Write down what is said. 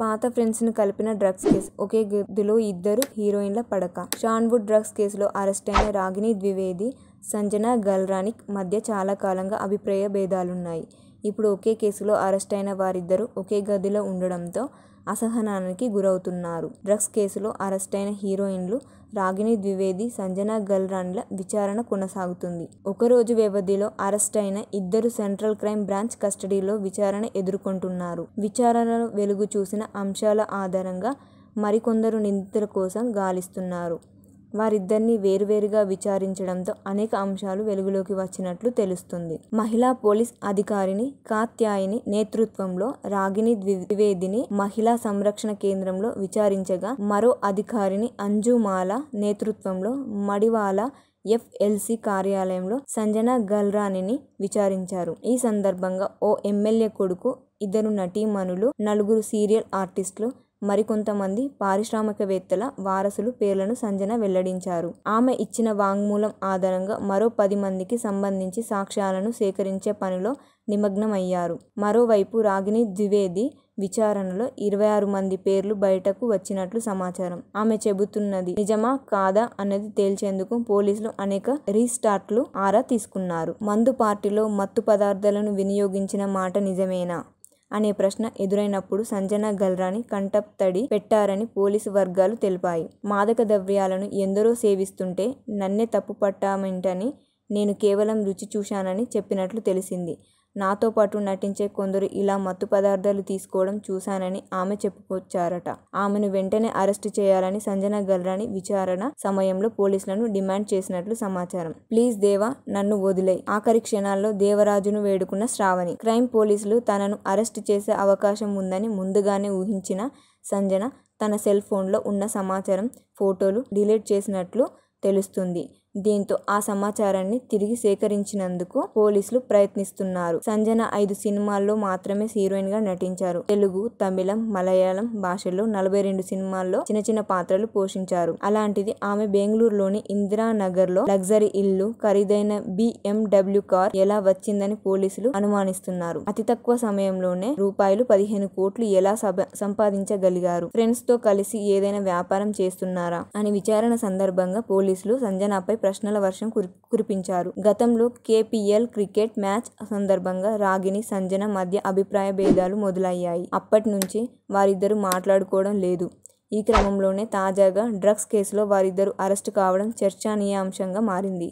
పాత ఫ్రెండ్స్ని కలిపిన డ్రగ్స్ కేసు ఒకే గదిలో ఇద్దరు హీరోయిన్ల పడక షాన్వుడ్ డ్రగ్స్ కేసులో అరెస్ట్ అయిన రాగిణి ద్వివేది సంజన గల్రానిక్ మధ్య చాలా కాలంగా అభిప్రాయ భేదాలున్నాయి ఇప్పుడు ఒకే కేసులో అరెస్ట్ అయిన వారిద్దరూ ఒకే గదిలో ఉండడంతో అసహనానికి గురవుతున్నారు డ్రగ్స్ కేసులో అరెస్టైన హీరోయిన్లు రాగిణి ద్వివేది సంజన గల్రాండ్ల విచారణ కొనసాగుతుంది ఒకరోజు వ్యవధిలో అరెస్టైన ఇద్దరు సెంట్రల్ క్రైమ్ బ్రాంచ్ కస్టడీలో విచారణ ఎదుర్కొంటున్నారు విచారణలో వెలుగు చూసిన అంశాల ఆధారంగా మరికొందరు నిందితుల కోసం గాలిస్తున్నారు వారిద్దరిని వేరువేరుగా విచారించడంతో అనేక అంశాలు వెలుగులోకి వచ్చినట్లు తెలుస్తుంది మహిళా పోలీస్ అధికారిని కాత్యాయని నేతృత్వంలో రాగిని ద్వివేదిని మహిళా సంరక్షణ కేంద్రంలో విచారించగా మరో అధికారిని అంజుమాల నేతృత్వంలో మడివాల ఎఫ్ఎల్సి కార్యాలయంలో సంజన గల్రానిని విచారించారు ఈ సందర్భంగా ఓ ఎమ్మెల్యే కొడుకు ఇద్దరు నటీమణులు నలుగురు సీరియల్ ఆర్టిస్టులు మరికొంతమంది పారిశ్రామికవేత్తల వారసులు పేర్లను సంజన వెల్లడించారు. ఆమె ఇచ్చిన వాంగ్మూలం ఆధారంగా మరో పది మందికి సంబంధించి సాక్ష్యాలను సేకరించే పనిలో నిమగ్నమయ్యారు. మరోవైపు రాగిణి ద్వివేది విచారణలో ఇరవై ఆరు మంది పేర్లు బయటకు వచ్చినట్లు సమాచారం. ఆమె చెబుతున్నది నిజమా కాదా అన్నది తేల్చేందుకు పోలీసులు అనేక రీస్టార్ట్లు ఆరా తీసుకున్నారు. మందు పార్టీలో మత్తు పదార్థాలను వినియోగించిన మాట నిజమేనా? అనే ప్రశ్న ఎదురైనప్పుడు సంజన గల్రాని కంటప్తడి పెట్టారని పోలీసు వర్గాలు తెలిపాయి. మాదక ద్రవ్యాలను ఎందరో సేవిస్తుంటే నన్నే తప్పు పట్టామంటని నేను కేవలం రుచి చూశానని చెప్పినట్లు తెలిసింది. నాతో పాటు నటించే కొందరు ఇలా మత్తు పదార్థాలు తీసుకోవడం చూశానని ఆమె చెప్పుకొచ్చారట ఆమెను వెంటనే అరెస్ట్ చేయాలని సంజన గల్రాని విచారణ సమయంలో పోలీసులను డిమాండ్ చేసినట్లు సమాచారం ప్లీజ్ దేవా నన్ను వదిలే ఆఖరి క్షణాల్లో దేవరాజును వేడుకున్న శ్రావణి క్రైమ్ పోలీసులు తనను అరెస్ట్ చేసే అవకాశం ఉందని ముందుగానే ఊహించిన సంజన తన సెల్ ఫోన్లో ఉన్న సమాచారం ఫోటోలు డిలీట్ చేసినట్లు తెలుస్తుంది దీంతో ఆ సమాచారాన్ని తిరిగి సేకరించినందుకు పోలీసులు ప్రయత్నిస్తున్నారు సంజన ఐదు సినిమాల్లో మాత్రమే హీరోయిన్ గా నటించారు తెలుగు తమిళం మలయాళం భాషల్లో నలభై రెండు సినిమాల్లో చిన్న చిన్న పాత్రలు పోషించారు అలాంటిది ఆమె బెంగళూరులోని ఇందిరానగర్ లో లగ్జరీ ఇల్లు ఖరీదైన బిఎండబ్ల్యూ కార్ ఎలా వచ్చిందని పోలీసులు అనుమానిస్తున్నారు అతి తక్కువ సమయంలోనే రూపాయలు పదిహేను కోట్లు ఎలా సంపాదించగలిగారు ఫ్రెండ్స్ తో కలిసి ఏదైనా వ్యాపారం చేస్తున్నారా అని విచారణ సందర్భంగా పోలీసులు సంజనపై ప్రశ్నల వర్షం కురిపించారు. గతంలో కేపీఎల్ క్రికెట్ మ్యాచ్ సందర్భంగా రాగిణి, సంజన మధ్య అభిప్రాయ భేదాలు మొదలయ్యాయి. నుంచి వారిద్దరూ మాట్లాడుకోవడం లేదు. ఈ క్రమంలోనే తాజాగా డ్రగ్స్ కేసులో వారిద్దరూ అరెస్టు కావడం చర్చనీయాంశంగా మారింది.